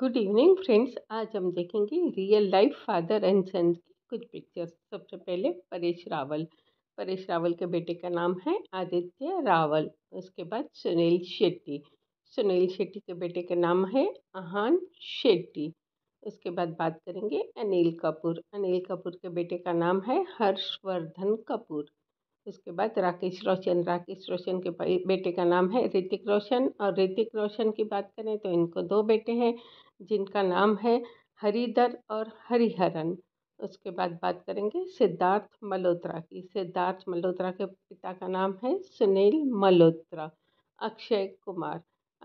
good evening friends आज हम देखेंगे real life father and son की कुछ पिक्चर्स सबसे पहले परेश रावल परेश रावल के बेटे का नाम है आदित्य रावल उसके बाद सुनील शेट्टी सुनील शेट्टी के बेटे का नाम है आहान शेट्टी उसके बाद बात करेंगे अनिल कपूर अनिल कपूर के बेटे का नाम है हर्षवर्धन कपूर उसके बाद राकेश रोशन राकेश रोशन के बेटे का नाम है ऋतिक रोशन और ऋतिक रोशन की बात करें तो इनको दो बेटे हैं जिनका नाम है हरिधर और हरिहरन उसके बाद बात करेंगे सिद्धार्थ मल्होत्रा की सिद्धार्थ मल्होत्रा के पिता का नाम है सुनील मल्होत्रा अक्षय कुमार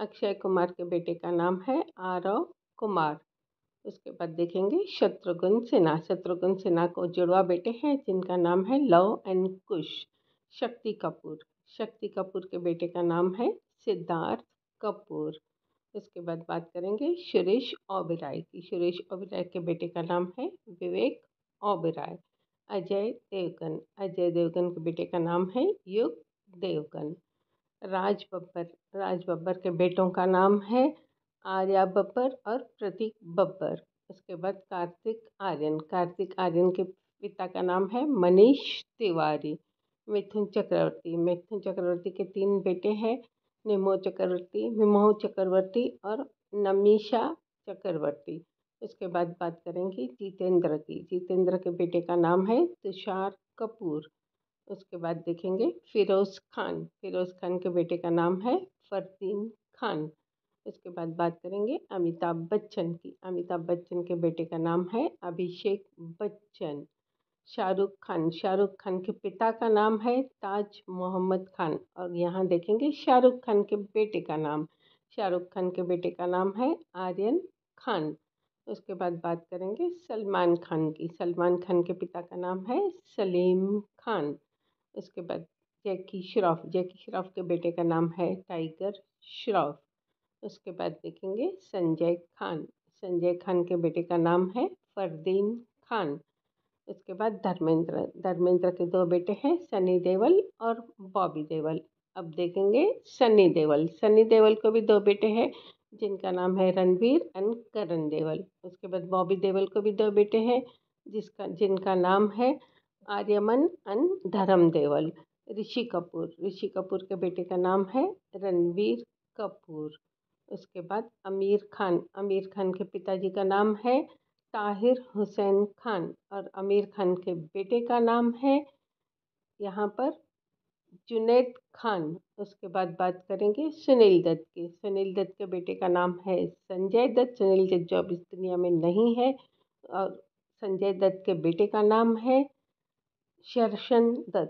अक्षय कुमार के बेटे का नाम है आरव कुमार उसके बाद देखेंगे शत्रुघ्न सिन्हा शत्रुघ्न सिन्हा को जुड़वा बेटे हैं जिनका नाम है लव एंड कुश शक्ति कपूर शक्ति कपूर के बेटे का नाम है सिद्धार्थ कपूर उसके बाद बात करेंगे सुरेश ओबेराय की सुरेश ओबेराय के बेटे का नाम है विवेक ओबेराय अजय देवगन अजय देवगन के बेटे का नाम है युग देवगन राज बब्बर राज बब्बर के बेटों का नाम है आर्या बब्बर और प्रतीक बब्बर उसके बाद कार्तिक आर्यन कार्तिक आर्यन के पिता का नाम है मनीष तिवारी मिथुन चक्रवर्ती मिथुन चक्रवर्ती के तीन बेटे हैं निमो चक्रवर्ती मिमोह चक्रवर्ती और नमीशा चक्रवर्ती उसके बाद बात करेंगे जितेंद्र की जितेंद्र के बेटे का नाम है तुषार कपूर उसके बाद देखेंगे फिरोज़ खान फिरोज़ खान के बेटे का नाम है फ़रदीन खान उसके बाद बात करेंगे अमिताभ बच्चन की अमिताभ बच्चन के बेटे का नाम है अभिषेक बच्चन शाहरुख खान शाहरुख खान के पिता का नाम है ताज मोहम्मद खान और यहाँ देखेंगे शाहरुख खान के बेटे का नाम शाहरुख खान के बेटे का नाम है आर्यन खान उसके बाद बात करेंगे सलमान खान की सलमान खान के पिता का नाम है सलीम खान उसके बाद जैकी श्रॉफ जैकी श्रॉफ के बेटे का नाम है टाइगर श्रॉफ उसके बाद देखेंगे संजय खान संजय खान के बेटे का नाम है फरदीन खान उसके बाद धर्मेंद्र धर्मेंद्र के दो बेटे हैं सनी देओल और बॉबी देवल अब देखेंगे सनी देवल सनी देवल को भी दो बेटे हैं जिनका नाम है रणवीर एंड करण देवल उसके बाद बॉबी देवल को भी दो बेटे हैं जिसका जिनका नाम है आर्यमन एंड धर्म देवल ऋषि कपूर ऋषि कपूर के बेटे का नाम है रणवीर कपूर उसके बाद आमिर खान आमिर खान के पिताजी का नाम है ताहिर हुसैन खान और आमिर खान के बेटे का नाम है यहाँ पर जुनेद खान उसके बाद बात करेंगे सुनील दत्त की सुनील दत्त के बेटे का नाम है संजय दत्त सुनील दत्त जो अब इस दुनिया में नहीं है और संजय दत्त के बेटे का नाम है शर्शन दत्त